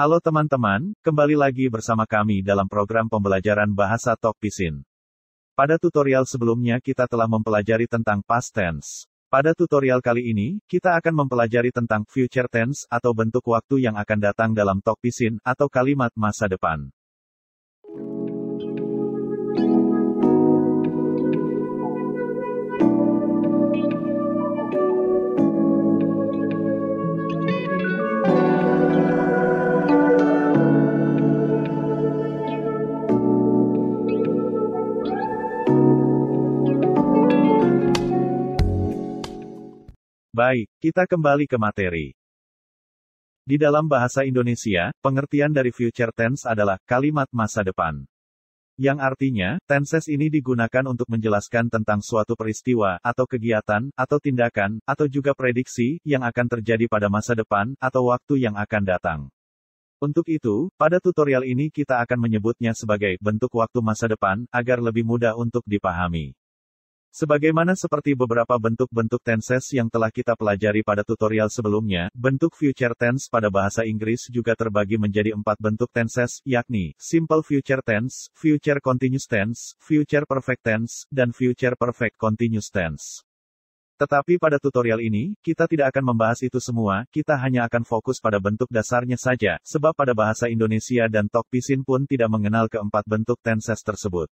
Halo teman-teman, kembali lagi bersama kami dalam program pembelajaran bahasa Tok Pisin. Pada tutorial sebelumnya kita telah mempelajari tentang past tense. Pada tutorial kali ini, kita akan mempelajari tentang future tense atau bentuk waktu yang akan datang dalam Tok Pisin atau kalimat masa depan. Baik, kita kembali ke materi. Di dalam bahasa Indonesia, pengertian dari future tense adalah kalimat masa depan. Yang artinya, tenses ini digunakan untuk menjelaskan tentang suatu peristiwa, atau kegiatan, atau tindakan, atau juga prediksi yang akan terjadi pada masa depan, atau waktu yang akan datang. Untuk itu, pada tutorial ini kita akan menyebutnya sebagai bentuk waktu masa depan, agar lebih mudah untuk dipahami. Sebagaimana seperti beberapa bentuk-bentuk tenses yang telah kita pelajari pada tutorial sebelumnya, bentuk future tense pada bahasa Inggris juga terbagi menjadi empat bentuk tenses, yakni simple future tense, future continuous tense, future perfect tense, dan future perfect continuous tense. Tetapi pada tutorial ini, kita tidak akan membahas itu semua, kita hanya akan fokus pada bentuk dasarnya saja, sebab pada bahasa Indonesia dan Tokpisin pun tidak mengenal keempat bentuk tenses tersebut.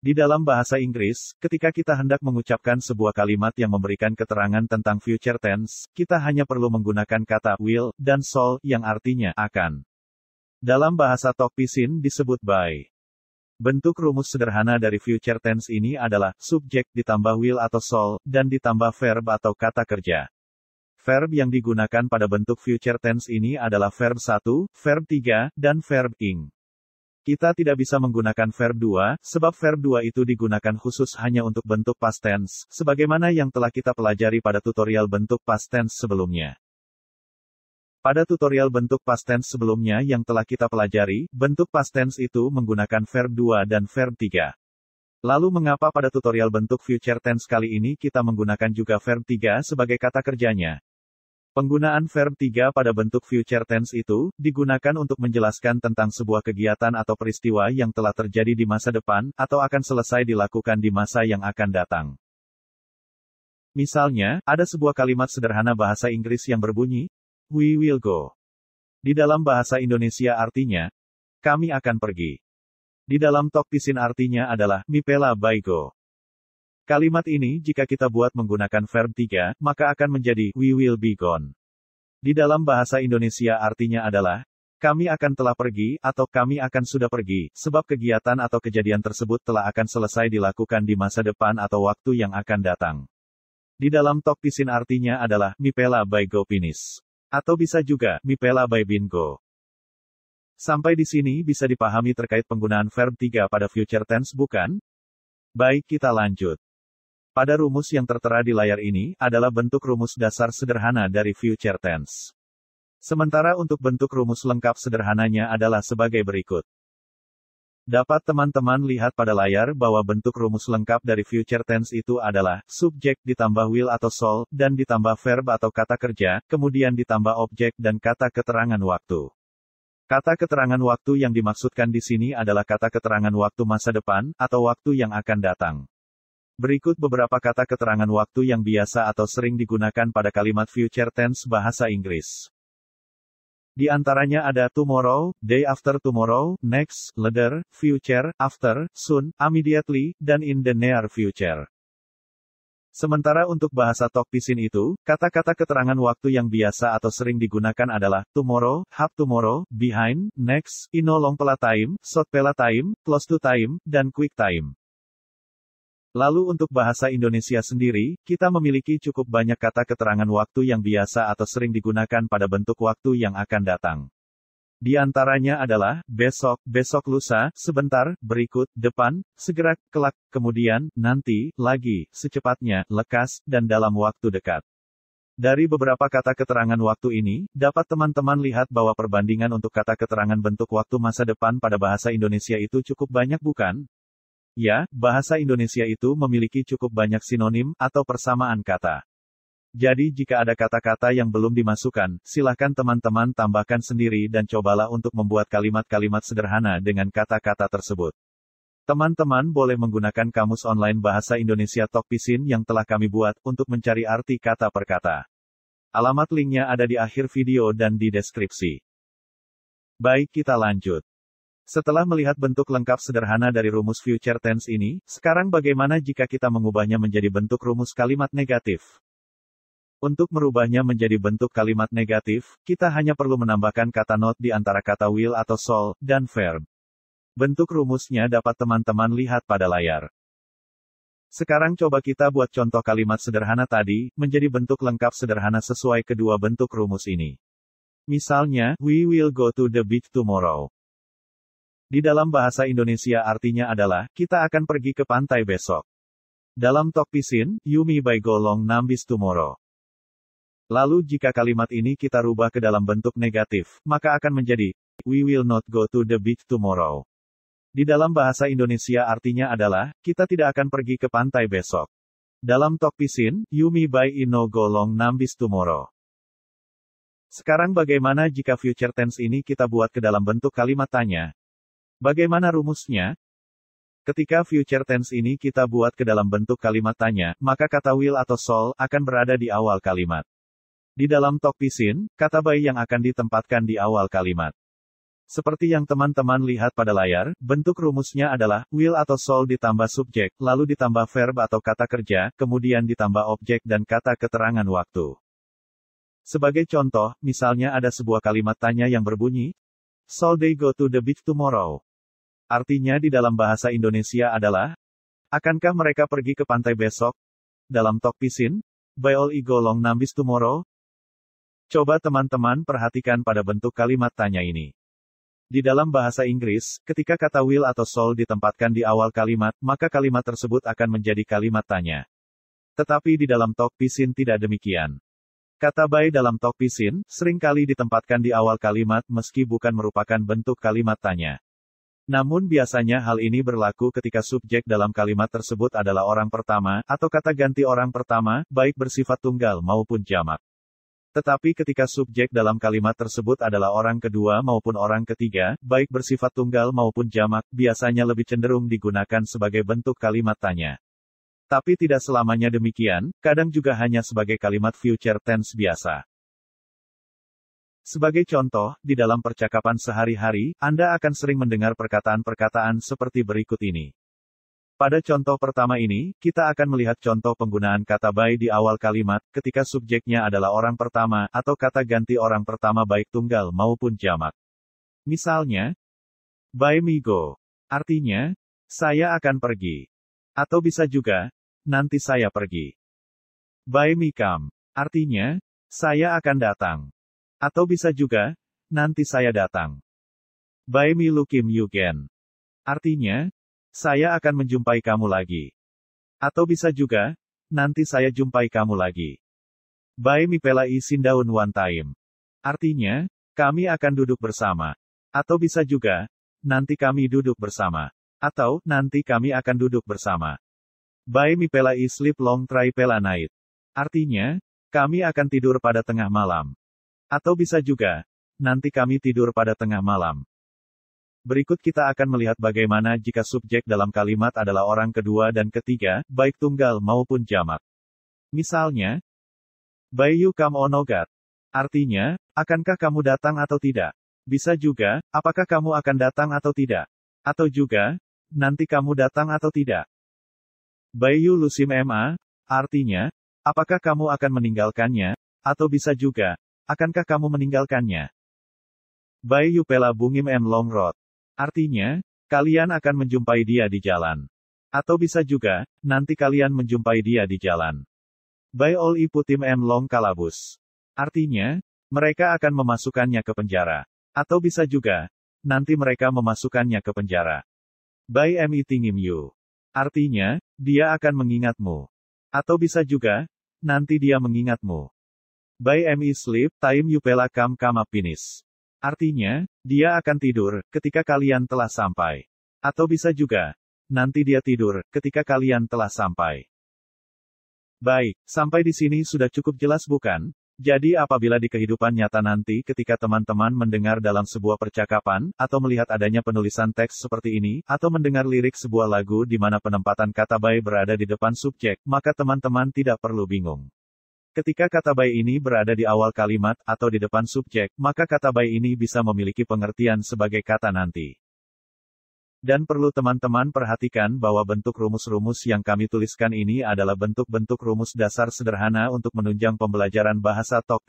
Di dalam bahasa Inggris, ketika kita hendak mengucapkan sebuah kalimat yang memberikan keterangan tentang future tense, kita hanya perlu menggunakan kata will dan shall yang artinya akan. Dalam bahasa Pisin disebut by. Bentuk rumus sederhana dari future tense ini adalah subjek ditambah will atau shall dan ditambah verb atau kata kerja. Verb yang digunakan pada bentuk future tense ini adalah verb 1, verb 3, dan verb ing. Kita tidak bisa menggunakan verb 2, sebab verb 2 itu digunakan khusus hanya untuk bentuk past tense, sebagaimana yang telah kita pelajari pada tutorial bentuk past tense sebelumnya. Pada tutorial bentuk past tense sebelumnya yang telah kita pelajari, bentuk past tense itu menggunakan verb 2 dan verb 3. Lalu mengapa pada tutorial bentuk future tense kali ini kita menggunakan juga verb 3 sebagai kata kerjanya? Penggunaan verb 3 pada bentuk future tense itu digunakan untuk menjelaskan tentang sebuah kegiatan atau peristiwa yang telah terjadi di masa depan atau akan selesai dilakukan di masa yang akan datang. Misalnya, ada sebuah kalimat sederhana bahasa Inggris yang berbunyi, "We will go." Di dalam bahasa Indonesia artinya, "Kami akan pergi." Di dalam Toktisin artinya adalah "Mipela by go." Kalimat ini jika kita buat menggunakan verb 3, maka akan menjadi we will be gone. Di dalam bahasa Indonesia artinya adalah kami akan telah pergi atau kami akan sudah pergi, sebab kegiatan atau kejadian tersebut telah akan selesai dilakukan di masa depan atau waktu yang akan datang. Di dalam toktisin artinya adalah mipela by go pinis. Atau bisa juga mipela by bingo. Sampai di sini bisa dipahami terkait penggunaan verb 3 pada future tense bukan? Baik kita lanjut. Pada rumus yang tertera di layar ini, adalah bentuk rumus dasar sederhana dari future tense. Sementara untuk bentuk rumus lengkap sederhananya adalah sebagai berikut. Dapat teman-teman lihat pada layar bahwa bentuk rumus lengkap dari future tense itu adalah subjek ditambah will atau soul dan ditambah verb atau kata kerja, kemudian ditambah objek dan kata keterangan waktu. Kata keterangan waktu yang dimaksudkan di sini adalah kata keterangan waktu masa depan, atau waktu yang akan datang. Berikut beberapa kata keterangan waktu yang biasa atau sering digunakan pada kalimat future tense bahasa Inggris. Di antaranya ada tomorrow, day after tomorrow, next, later, future, after, soon, immediately, dan in the near future. Sementara untuk bahasa Tokpisin itu, kata-kata keterangan waktu yang biasa atau sering digunakan adalah tomorrow, have tomorrow, behind, next, in inolong pela time, short pela time, close to time, dan quick time. Lalu untuk bahasa Indonesia sendiri, kita memiliki cukup banyak kata keterangan waktu yang biasa atau sering digunakan pada bentuk waktu yang akan datang. Di antaranya adalah, besok, besok lusa, sebentar, berikut, depan, segera, kelak, kemudian, nanti, lagi, secepatnya, lekas, dan dalam waktu dekat. Dari beberapa kata keterangan waktu ini, dapat teman-teman lihat bahwa perbandingan untuk kata keterangan bentuk waktu masa depan pada bahasa Indonesia itu cukup banyak bukan? Ya, bahasa Indonesia itu memiliki cukup banyak sinonim atau persamaan kata. Jadi jika ada kata-kata yang belum dimasukkan, silakan teman-teman tambahkan sendiri dan cobalah untuk membuat kalimat-kalimat sederhana dengan kata-kata tersebut. Teman-teman boleh menggunakan kamus online bahasa Indonesia Tokpisin yang telah kami buat untuk mencari arti kata per kata. Alamat linknya ada di akhir video dan di deskripsi. Baik kita lanjut. Setelah melihat bentuk lengkap sederhana dari rumus future tense ini, sekarang bagaimana jika kita mengubahnya menjadi bentuk rumus kalimat negatif? Untuk merubahnya menjadi bentuk kalimat negatif, kita hanya perlu menambahkan kata not di antara kata will atau shall dan verb. Bentuk rumusnya dapat teman-teman lihat pada layar. Sekarang coba kita buat contoh kalimat sederhana tadi, menjadi bentuk lengkap sederhana sesuai kedua bentuk rumus ini. Misalnya, we will go to the beach tomorrow. Di dalam bahasa Indonesia artinya adalah, kita akan pergi ke pantai besok. Dalam Tok Pisin, Yumi by Golong Nambis Tomorrow. Lalu jika kalimat ini kita rubah ke dalam bentuk negatif, maka akan menjadi, we will not go to the beach tomorrow. Di dalam bahasa Indonesia artinya adalah, kita tidak akan pergi ke pantai besok. Dalam Tok Pisin, Yumi by Ino Golong Nambis Tomorrow. Sekarang bagaimana jika future tense ini kita buat ke dalam bentuk kalimat tanya, Bagaimana rumusnya? Ketika future tense ini kita buat ke dalam bentuk kalimat tanya, maka kata will atau soul akan berada di awal kalimat. Di dalam talk pisin, kata by yang akan ditempatkan di awal kalimat. Seperti yang teman-teman lihat pada layar, bentuk rumusnya adalah will atau soul ditambah subjek, lalu ditambah verb atau kata kerja, kemudian ditambah objek dan kata keterangan waktu. Sebagai contoh, misalnya ada sebuah kalimat tanya yang berbunyi, Shall they go to the beach tomorrow? Artinya di dalam bahasa Indonesia adalah, akankah mereka pergi ke pantai besok? Dalam Tok Pisin, ego long Nambis Tomorrow? Coba teman-teman perhatikan pada bentuk kalimat tanya ini. Di dalam bahasa Inggris, ketika kata will atau soul ditempatkan di awal kalimat, maka kalimat tersebut akan menjadi kalimat tanya. Tetapi di dalam Tok Pisin tidak demikian. Kata by dalam Tok Pisin, seringkali ditempatkan di awal kalimat meski bukan merupakan bentuk kalimat tanya. Namun biasanya hal ini berlaku ketika subjek dalam kalimat tersebut adalah orang pertama, atau kata ganti orang pertama, baik bersifat tunggal maupun jamak. Tetapi ketika subjek dalam kalimat tersebut adalah orang kedua maupun orang ketiga, baik bersifat tunggal maupun jamak, biasanya lebih cenderung digunakan sebagai bentuk kalimat tanya. Tapi tidak selamanya demikian, kadang juga hanya sebagai kalimat future tense biasa. Sebagai contoh, di dalam percakapan sehari-hari, Anda akan sering mendengar perkataan-perkataan seperti berikut ini. Pada contoh pertama ini, kita akan melihat contoh penggunaan kata by di awal kalimat, ketika subjeknya adalah orang pertama, atau kata ganti orang pertama baik tunggal maupun jamak. Misalnya, by me go. Artinya, saya akan pergi. Atau bisa juga, nanti saya pergi. By me come. Artinya, saya akan datang. Atau bisa juga, nanti saya datang. By me Lukim Yugen. Artinya, saya akan menjumpai kamu lagi. Atau bisa juga, nanti saya jumpai kamu lagi. By me Pela daun One Time. Artinya, kami akan duduk bersama. Atau bisa juga, nanti kami duduk bersama. Atau, nanti kami akan duduk bersama. By me Pela sleep Long Try Pela Night. Artinya, kami akan tidur pada tengah malam. Atau bisa juga, nanti kami tidur pada tengah malam. Berikut kita akan melihat bagaimana jika subjek dalam kalimat adalah orang kedua dan ketiga, baik tunggal maupun jamak. Misalnya, Bayu kam onogat. Oh artinya, akankah kamu datang atau tidak? Bisa juga, apakah kamu akan datang atau tidak? Atau juga, nanti kamu datang atau tidak? Bayu lusim ma, artinya, apakah kamu akan meninggalkannya? Atau bisa juga, Akankah kamu meninggalkannya? Bai Yupela Bungim M. Longrod. Artinya, kalian akan menjumpai dia di jalan. Atau bisa juga, nanti kalian menjumpai dia di jalan. Bai Ol Iputim M. Long Kalabus. Artinya, mereka akan memasukkannya ke penjara. Atau bisa juga, nanti mereka memasukkannya ke penjara. Bai M. Itingim Yu. Artinya, dia akan mengingatmu. Atau bisa juga, nanti dia mengingatmu. By mi e sleep, time you pela kam kama finish. Artinya, dia akan tidur, ketika kalian telah sampai. Atau bisa juga, nanti dia tidur, ketika kalian telah sampai. Baik, sampai di sini sudah cukup jelas bukan? Jadi apabila di kehidupan nyata nanti ketika teman-teman mendengar dalam sebuah percakapan, atau melihat adanya penulisan teks seperti ini, atau mendengar lirik sebuah lagu di mana penempatan kata by berada di depan subjek, maka teman-teman tidak perlu bingung. Ketika kata by ini berada di awal kalimat atau di depan subjek, maka kata by ini bisa memiliki pengertian sebagai kata nanti. Dan perlu teman-teman perhatikan bahwa bentuk rumus-rumus yang kami tuliskan ini adalah bentuk-bentuk rumus dasar sederhana untuk menunjang pembelajaran bahasa Tok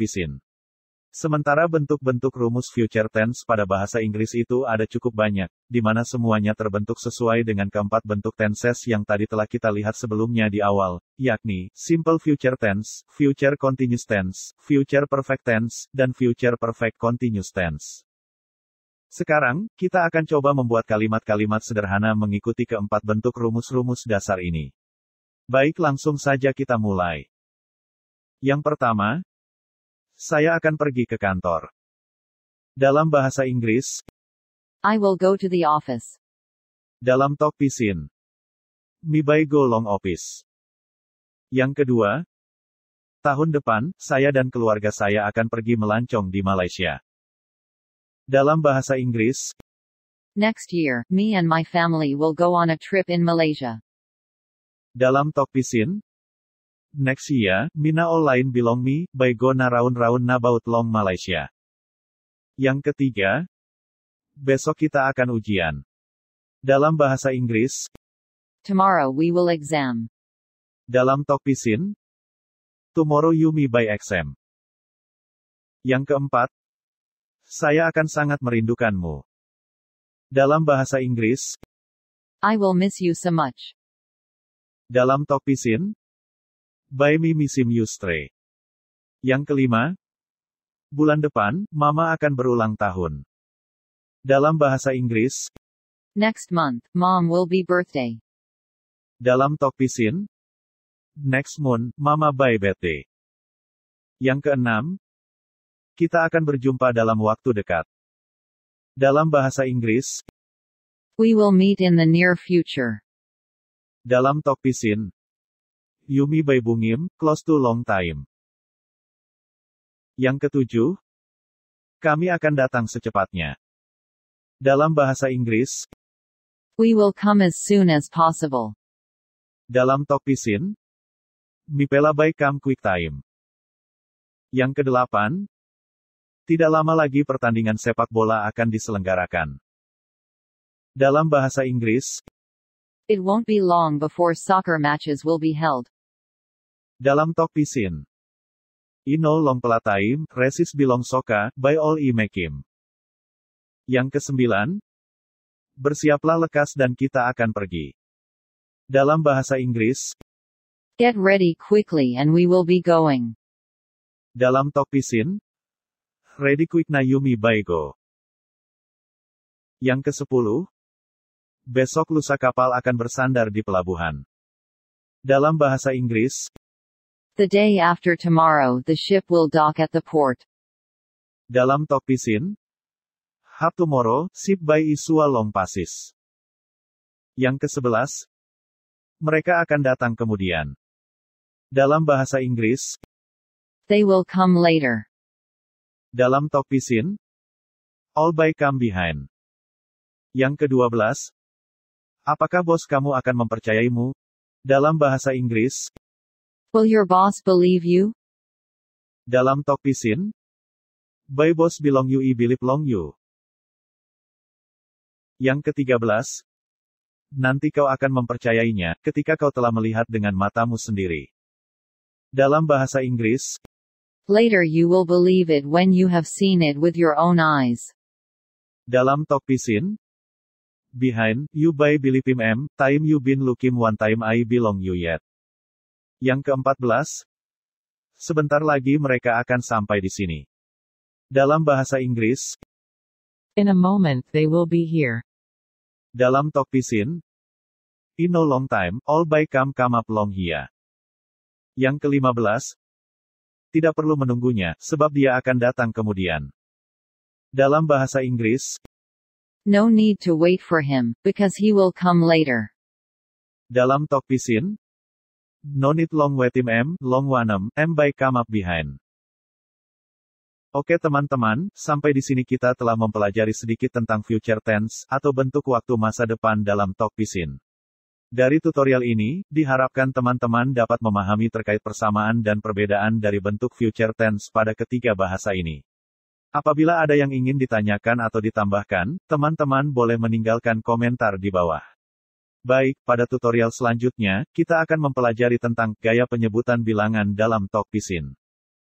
Sementara bentuk-bentuk rumus future tense pada bahasa Inggris itu ada cukup banyak, di mana semuanya terbentuk sesuai dengan keempat bentuk tenses yang tadi telah kita lihat sebelumnya di awal, yakni simple future tense, future continuous tense, future perfect tense, dan future perfect continuous tense. Sekarang, kita akan coba membuat kalimat-kalimat sederhana mengikuti keempat bentuk rumus-rumus dasar ini. Baik, langsung saja kita mulai. Yang pertama, saya akan pergi ke kantor. Dalam bahasa Inggris, I will go to the office. Dalam talk pisin, Mibai go long office. Yang kedua, tahun depan, saya dan keluarga saya akan pergi melancong di Malaysia. Dalam bahasa Inggris, Next year, me and my family will go on a trip in Malaysia. Dalam talk pisin, Next year, Mina Online belong me, by Gona raun Raun Nabaut long Malaysia. Yang ketiga, besok kita akan ujian. Dalam bahasa Inggris, Tomorrow we will exam. Dalam talk pisin, Tomorrow you me by exam. Yang keempat, saya akan sangat merindukanmu. Dalam bahasa Inggris, I will miss you so much. Dalam talk pisin, by Mimisi Mustre. Yang kelima, bulan depan, Mama akan berulang tahun. Dalam bahasa Inggris, Next month, Mom will be birthday. Dalam Tokpisin, Next moon Mama by birthday. Yang keenam, kita akan berjumpa dalam waktu dekat. Dalam bahasa Inggris, We will meet in the near future. Dalam Tokpisin, Yumi by Bungim, close to long time. Yang ketujuh, kami akan datang secepatnya. Dalam bahasa Inggris, We will come as soon as possible. Dalam Tok Pisin, Mipela by come quick time. Yang kedelapan, tidak lama lagi pertandingan sepak bola akan diselenggarakan. Dalam bahasa Inggris, It won't be long before soccer matches will be held. Dalam Tok Pisin. Ino long pelataim, resis bilong soka, by all imekim. E Yang kesembilan, bersiaplah lekas dan kita akan pergi. Dalam bahasa Inggris, Get ready quickly and we will be going. Dalam Tok Pisin, Ready quick na Yumi Baigo. Yang kesepuluh, besok lusa kapal akan bersandar di pelabuhan. Dalam bahasa Inggris, The day after tomorrow the ship will dock at the port. Dalam talk pisin, Hap Tomorrow, Ship by Isua Lompasis. Yang ke-11, mereka akan datang kemudian. Dalam bahasa Inggris, They will come later. Dalam talk pisin, All by come behind. Yang ke-12, Apakah bos kamu akan mempercayaimu? Dalam bahasa Inggris, Will your boss believe you? Dalam talk pisin, by boss belong you I believe long you. Yang ke-13, nanti kau akan mempercayainya ketika kau telah melihat dengan matamu sendiri. Dalam bahasa Inggris, Later you will believe it when you have seen it with your own eyes. Dalam talk pisin, behind, you by believe him M, time you been looking one time I belong you yet. Yang ke-14, sebentar lagi mereka akan sampai di sini. Dalam bahasa Inggris, In a moment they will be here. Dalam Tok Pisin, In no long time, all by come come up long here. Yang ke-15, tidak perlu menunggunya, sebab dia akan datang kemudian. Dalam bahasa Inggris, No need to wait for him, because he will come later. Dalam Tok Pisin, No need long waiting M, long wanem, um. M by come up behind. Oke teman-teman, sampai di sini kita telah mempelajari sedikit tentang future tense, atau bentuk waktu masa depan dalam talk piscine. Dari tutorial ini, diharapkan teman-teman dapat memahami terkait persamaan dan perbedaan dari bentuk future tense pada ketiga bahasa ini. Apabila ada yang ingin ditanyakan atau ditambahkan, teman-teman boleh meninggalkan komentar di bawah. Baik, pada tutorial selanjutnya, kita akan mempelajari tentang gaya penyebutan bilangan dalam Talk Pisin.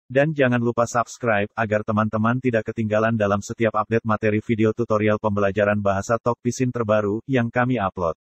Dan jangan lupa subscribe agar teman-teman tidak ketinggalan dalam setiap update materi video tutorial pembelajaran bahasa Talk Pisin terbaru yang kami upload.